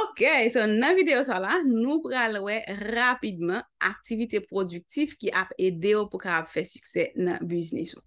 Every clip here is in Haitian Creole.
OK, so nan vidéo sa nous nou pral aktivite produktif ki ap ede yo pou ka ap fe sukse nan biznis yo.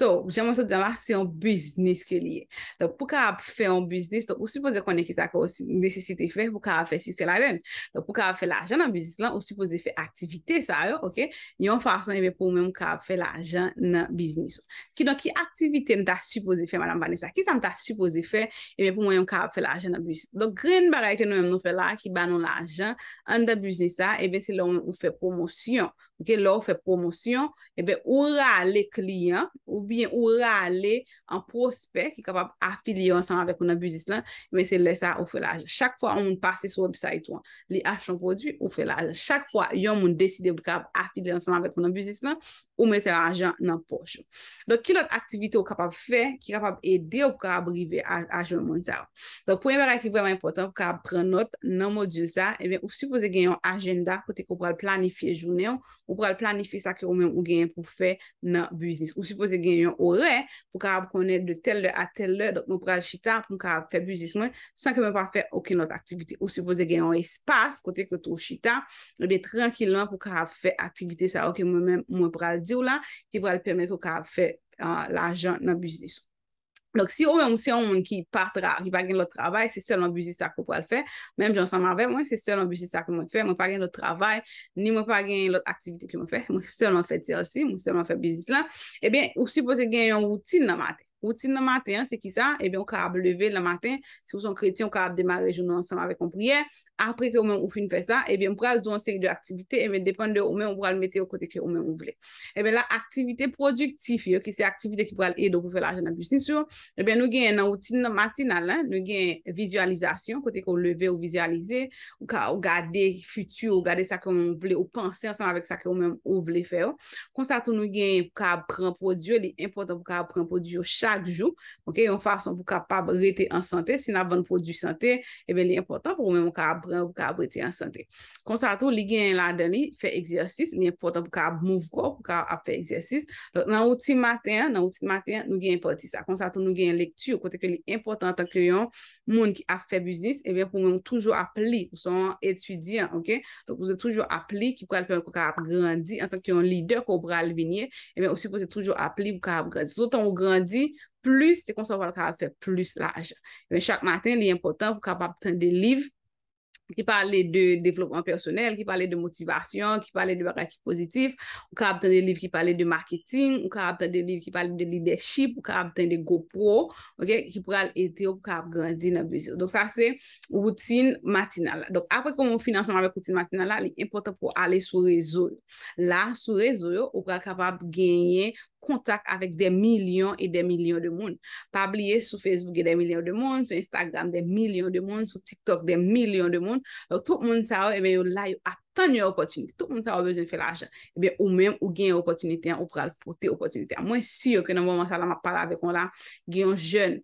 So, jan monson diyan la, se yon biznis ke liye. Lou pou ka ap fe yon biznis, lou pou supose konen ki ta kousi nesesite fe pou ka ap fe sukse la ren. Lou pou ka ap fe la ajan nan biznis lan ou supose fe aktivite sa yo, ok? Yon farsan yon pou mwen yon ka ap fe la ajan nan biznis yo. Ki don ki aktivite mta supose fe, madame Vanessa, ki sa mta supose fe, yon pou mwen yon ka ap fe la ajan nan biznis. Lou gren baray ke nou yon nou fe la, ki banon la ajan an da biznis sa, ebe se lou mwen yon fe emoción Ou ke la ou fe promosyon, ebe ou ra ale kliyan, ou bien ou ra ale an prospek ki kapab afili yon ansan avèk ou nan buzis lan, men se lè sa ou fe la ajan. Chak fwa yon moun pase sou website wan, li ajan prodwi, ou fe la ajan. Chak fwa yon moun deside ou kapab afili yon ansan avèk ou nan buzis lan, ou mette l'ajan nan pochou. Don, ki lot aktivite ou kapab fe, ki kapab ede ou kapab rive a ajan moun sa? Don, pou yon vera ki vreman impotant, pou kapab pren not nan modul sa, ebe ou supose gen yon ajenda kote kou pral planifiye jounen yo, Ou pral planifi sa ki ou men ou gen pou fe nan biznis. Ou supose gen yon ore pou karab konen de tel lè a tel lè. Dok nou pral chita pou karab fe biznis mwen san kemen pa fe okil not aktivite. Ou supose gen yon espas kote koto chita nou de tranquilan pou karab fe aktivite sa. Ou kemen mwen pral di ou la ki pral pemet pou karab fe ah, l'ajan nan biznis mwen. lak si ou mwen eh mwen si yon moun ki patra, ki pa gen lout travay, se sol mwen bujit sa kou pou al fè, mwen mwen pa gen lout travay, ni mwen pa gen lout aktivite ki mwen fè, mwen sol mwen fè tirasi, mwen sol mwen fè bujit lan, e ben ou suppose gen yon outil nan maten, outil nan maten, se ki sa, e ben ou karab leve nan maten, se mwen son kreti, ou karab demare joun nou ansan mwen vek mwen priye, se mwen son kreti, apre ke ou men ou fin fè sa, ebyen eh mwen pral zon sèk de aktivite, ebyen eh depen de ou men mwen pral mette ou kote ke ou men mwen vle. Ebyen eh la aktivite produktifi, ki se aktivite ki pral edo pou fè la jenabus nisou, ebyen nou gen nan outin matinal, nou gen vizualizasyon, kote ke ou leve ou vizualize, ou ka ou gade futu, ou gade sa ke ou mwen vle ou panse, ansan avèk sa ke ou mwen mwen vle fè ou. Konstatou nou gen pou ka pran prodjou, li important pou ka pran prodjou chak jou, ok, yon fason pou ka pab rete an sante, gran pou ka breti an sante. Konsato, li gen la deni, fe egzersis, ni important pou ka mouv ko, pou ka ap fe egzersis. Nan outi maten, nan outi maten, nou gen pati sa. Konsato, nou gen lektu, kote ke li important tanke yon moun ki ap fe eh biznis, pou moun toujou ap li pou son etudyan. Sou toujou ap li pou ka ap grandi an tanke yon lider ko bral viniye, pou eh se toujou ap li pou ka ap grandi. Sotan ou grandi, plus te konsato pou ka ap fe plus laj. Chak maten, li important pou ka ap ap ten de liv ki pa ale de developman personel, ki pa ale de motivasyon, ki pa ale de bakay ki pozitif, ou ka ap ten de liv ki pa ale de marketing, ou ka ap ten de liv ki pa ale de leadership, ou ka ap ten de GoPro, ouke, ki pou kal ete ou pou ka ap grandin a bizyo. Donk sa se, routine matinal. Donk apwe kon mon finansman avek routine matinal la, li importan pou ale sou rezo. La, sou rezo yo, ou ka kapab genye kontak avek de milyon e de milyon de moun. Pa abliye sou Facebook e de milyon eh de moun, sou Instagram de milyon de moun, sou TikTok de milyon de moun. Yo tout moun sa ou, e ben yo la yo atan yo opotunite. Tout moun sa ou bezen fe la ajan. E ben ou men ou gen opotunite an ou pral pote opotunite an. Mwen si yo ke nan mouman sa la ma pala avek on la gen yon joun.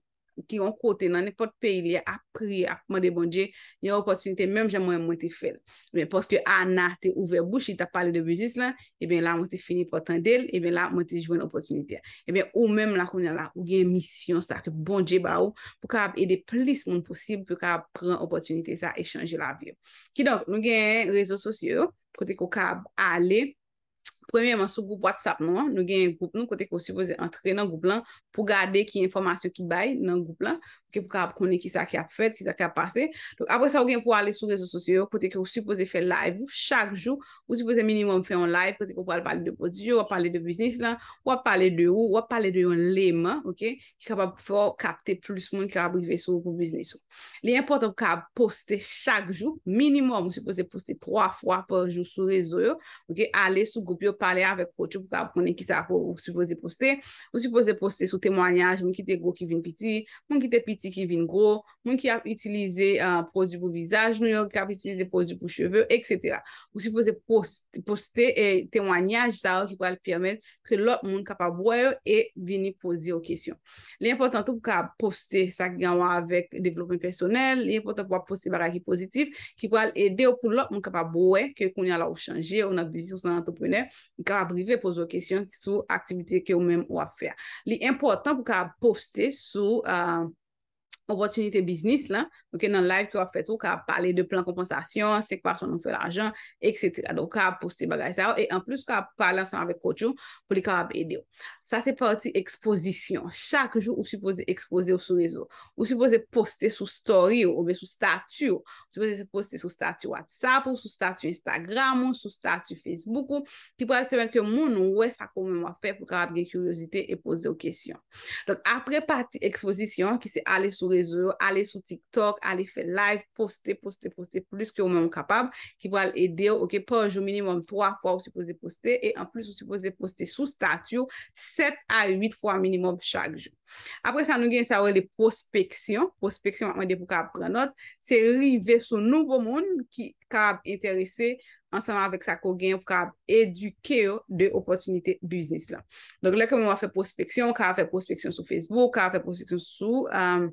ki yon kote nan epote peyi li a apri apman de bonje, yon opotunite menm jan mwen mwen te fel. Eben, poske ana te ouve bouchi ta pale de bezis la, eben eh la mwen te fini potan del, eben eh la mwen te jwen opotunite. Eben, eh ou menm la kounen la, ou gen misyon sa ke bonje ba ou, pou ka ap ede plis moun posib, pou ka ap pren opotunite sa e chanje la vie. Ki donk, nou gen rezo sosyo, kote ko ka ap ale, premièman sou group WhatsApp nou an, nou gen yon group nou, kote ki ou suppose entre nan group lan pou gade ki yon informasyon ki bay nan group lan, ki pou ka ap kone ki sa ki ap fet, ki sa ki ap pase, apre sa ou gen pou ale sou rezo sosyo, kote ki ou suppose fe live ou chak jou, ou suppose minimum fe yon live, kote ki ou pou ale pale de podio, wap pale de biznis lan, wap pale de ou, wap pale de yon lema, ok, ki ka pa pou fò kapte plus moun ki a ap vive sou yon business ou. Li importan pou ka poste chak jou, minimum ou suppose poste 3 fwa per jou sou rezo yo, ok, ale sou group yo pale avek pochou pou ka ap konen ki sa ap ou supoze poste, ou supoze poste sou temwanyaj, moun ki te gro ki vin piti, moun ki te piti ki vin gro, moun ki ap itilize euh, poste pou vizaj, moun ki ap itilize poste pou cheveu, et cetera. Ou supoze poste e temwanyaj, sa ou ki po al piamen ke lop moun kapabowe e vini pose yo kesyon. Le importan tou pou ka poste sa gwa avek devlopmen personel, le importan pou ka poste baraki pozitif, ki po al ede yo pou lop moun kapabowe ke kouni ala ou chanje, ou nan vizyon san antopreneur, grabrive pou zo kesyon sou aktivite ke ou men wap fè. Li important pou ka poste sou a ah, oportunite biznis la. Ok nan live ki wap fet wou ki wap pale de plan kompensasyon, se kwa son nou fe l'ajan, et se te la. Donk ap poste bagay sa wou e an plus ki wap pale ansan avek kochou pou li ka wap ede wou. Sa se parti ekspozisyon. Chak jou ou supose ekspoze wou sou rezo. Ou supose poste sou story wou ou be sou statu wou. Ou supose poste sou statu WhatsApp wou, sou statu Instagram wou, sou statu Facebook wou. Ki wap pale femen ke moun wou wè sa kou mwen wap fe pou ka wap gen kuryozite e pose wou kesyon. alè sou TikTok, alè fè live, postè, postè, postè, plus kè ou mè mè mè kapab, ki pou alè edè ou, ok, pou anjou minimum 3 fwa ou suposè postè, e an plus ou suposè postè sou statyou, 7 a 8 fwa minimum chak joun. Apre sa nou gen sa ou lè prospeksyon, prospeksyon ak mè de pou kap prenot, se rive sou nouvo moun ki kap enterese, ansanman avèk sa kou gen pou kap eduke yo de opotunite biznis la. Donk lè kè mè mè mè fè prospeksyon, kap fè prospeksyon sou Facebook, kap fè prospeksyon sou Facebook, euh,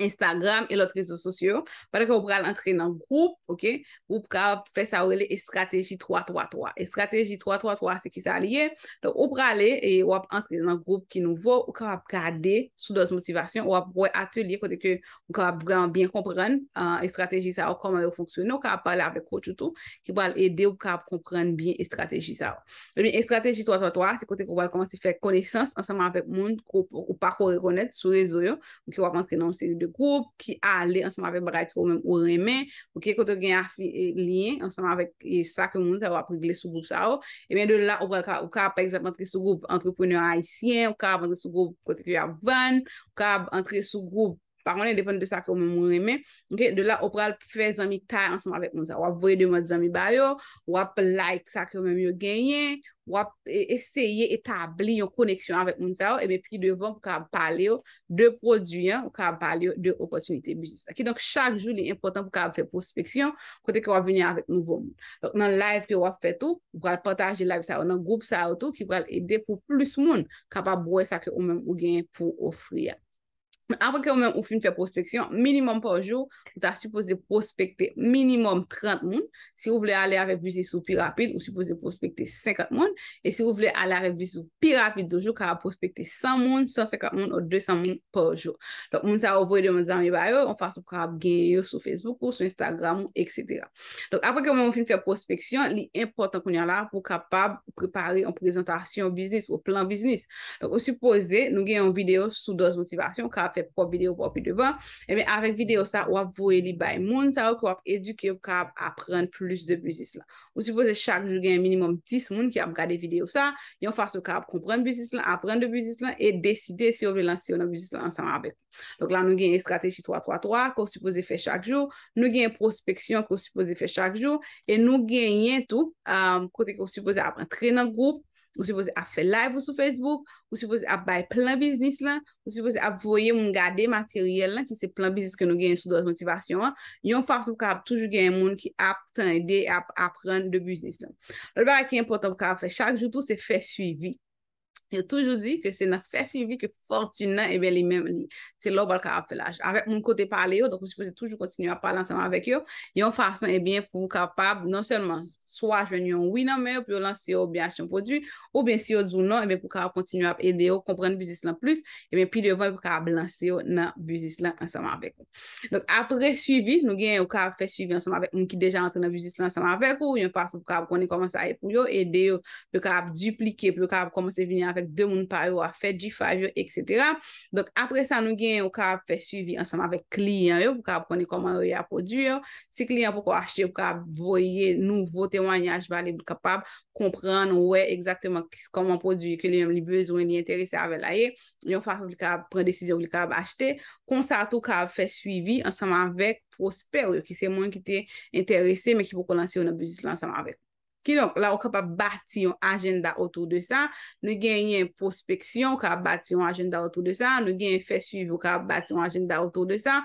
Instagram et l'autre réseau sociaux pendant que vous pouvez entrer dans le groupe ok vous pouvez faire ça au relais Estratégie 333 Estratégie 333 c'est qui ça allie donc vous pouvez aller et vous pouvez entrer dans le groupe qui nous vaut vous pouvez garder sous votre motivation vous pouvez atelier quand vous pouvez bien comprendre Estratégie euh, ça ou comment elle fonctionne vous pouvez parler avec votre chouteau qui va l'aider ou vous pouvez comprendre bien Estratégie ça eh et bien Estratégie 333 c'est quand vous pouvez commencer à faire connaissance ensemble avec monde ou parcours reconnaître sous réseau vous pouvez entrer dans le sérieux group ki ale ansama ve baray ki ou mèm ou remè, pou ki e kote gen liye ansama ve sa ke moun ta wap regle sou group sa ou, e mè de la ou oh. ka ap entre sou group entreprenyeur haisyen, ou ka ap entre sou group kote ki wè avan, ou ka ap entre sou group Parounen depen de sa ke ou men moun remen. De la, ou pral prezami tay ansanman vek moun sa. Ou ap vwey de moun zami bayo, ou ap like sa ke ou men moun genyen, ou ap esye etabli yon koneksyon avek moun sa yo, ebe pi devon pou ka paleyo de produyen, ou ka paleyo de opotunite bizis. Aki, donk chak jouni impotant pou ka ap fe prospeksyon, kote ke ou ap venyen avek nouvo moun. Donk nan live ke ou ap fetou, ou pral pataje live sa yo nan group sa yo tou, ki pral ede pou plus moun kapabouwe sa ke ou men moun genyen pou ofri ya. apre ke ou men ou fin fè prospeksyon, minimum pou anjou, ou ta supose prospekte minimum 30 moun, si ou vle ale a revize sou pi rapide, ou supose prospekte 50 moun, e si ou vle ale a revize sou pi rapide doujou, ka prospekte 100 moun, 150 moun, ou 200 moun pou anjou. Donk moun sa ou vwe de mè zami bayo, ou fase pou ka ap genye sou Facebook ou sou Instagram ou etc. Donk apre ke ou men ou fin fè prospeksyon, li impotant kon yon la pou kapab prepari an prezentasyon bisnis, ou plan bisnis. Donk ou supose nou genye an videyo sou dos motivasyon, ka ap fèp pop videyo popi devan, eme avèk videyo sa wap vouye li bay moun, sa wak wap eduke wap kab apren plus de buzis la. Ou supose chak joun gen minimum 10 moun ki ap gade videyo sa, yon fase wap kab kompren buzis la, apren de buzis la, e deside si wap lansi yon nan buzis la ansan avèk. Donc la nou gen estrategi 333, ko supose fè chak joun, nou gen prospeksyon, ko supose fè chak joun, e nou gen yentou, kote ko supose apren trenan group, Wousi wousi ap fe live wousi Facebook, wousi wousi ap bay plan biznis lan, wousi wousi ap voye moun gade materyel lan ki se plan biznis ke nou gen sou doz motivasyon an. Yon fap sou kap toujou gen moun ki ap ten ide ap apren de biznis lan. Lalbara ki important pou kap fe, chak joutou se fe suivi. yon toujou di ke se nan fes suivi ke fortun nan, eh ebe, li men, se lo bal ka apelaj. Avek moun kote pale yo, donk moun suppose toujou kontinu apal ansama vek yo, yon fason, ebe, eh pou ka apab, non sèlman, swa jen yon winanme, pou yon lansi yo biyasyon podu, ou ben si yo zounan, ebe, eh pou ka ap kontinu ap ede yo kompren bizis lan plus, ebe, pi devan pou ka ap lansi yo nan bizis lan ansama vek yo. Donk apre suivi, nou gen yon ka ap fes suivi ansama vek, moun ki deja antre nan bizis lan ansama vek yo, yon fason pou ka ap de moun par yo a fè, jifaj yo, etc. Donk apre sa nou gen yo ka fè suivi anseman vek kliyen yo, pou ka ap koni koman yo yo a podu yo. Si kliyen pou ko achè, pou ka voye nouvo temanyaj ba li bè kapab kompran wè ekzakteman kis koman podu yo, ke li yon li bezwen li enterese avè la ye. Yon fà pou li ka pren desizyon pou li ka ap achè. Konsa tou ka fè suivi anseman vek prosper yo, ki se moun ki te enterese, men ki pou konansi yon abuzis lan anseman vek. La ou ka pa bati yon agenda outou de sa, nou gen yon prospeksyon ka bati yon agenda outou de sa, nou gen yon fè suivi ou ka bati yon agenda outou de sa,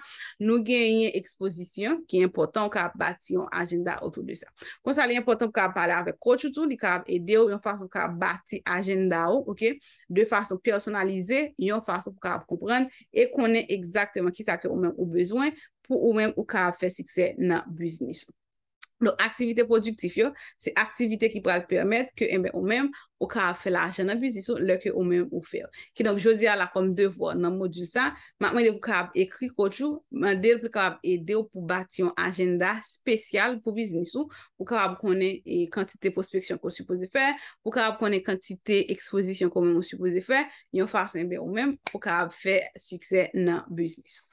nou gen yon ekspozisyon ki yon potan ou ka bati yon agenda outou de sa. Kon sa li yon potan pou ka pale avè kòt choutou, li ka ap ede ou, yon fòs pou ka bati agenda ou, de fòs pou personalize, yon fòs pou ka ap koupren, e konen egzaktèman ki sa ke ou men ou bezwen pou ou men ou ka ap fè sikse nan biznisou. Lo aktivite produktif yo, se aktivite ki pral permet ke mbe eh ou mem ou karab fe la ajenda biznisou leke ou mem ou feyo. Ki donk jodi a la kom devwa nan modul sa, ma mwenye pou karab ekri kotjou, man deri pou karab ede yo pou bati yon ajenda eh spesyal pou biznisou, pou karab konen kantite prospeksyon kon suppose fe, pou karab konen kantite eksposisyon kon suppose fe, yon farsen mbe ou mem pou karab fe suksè nan biznisou.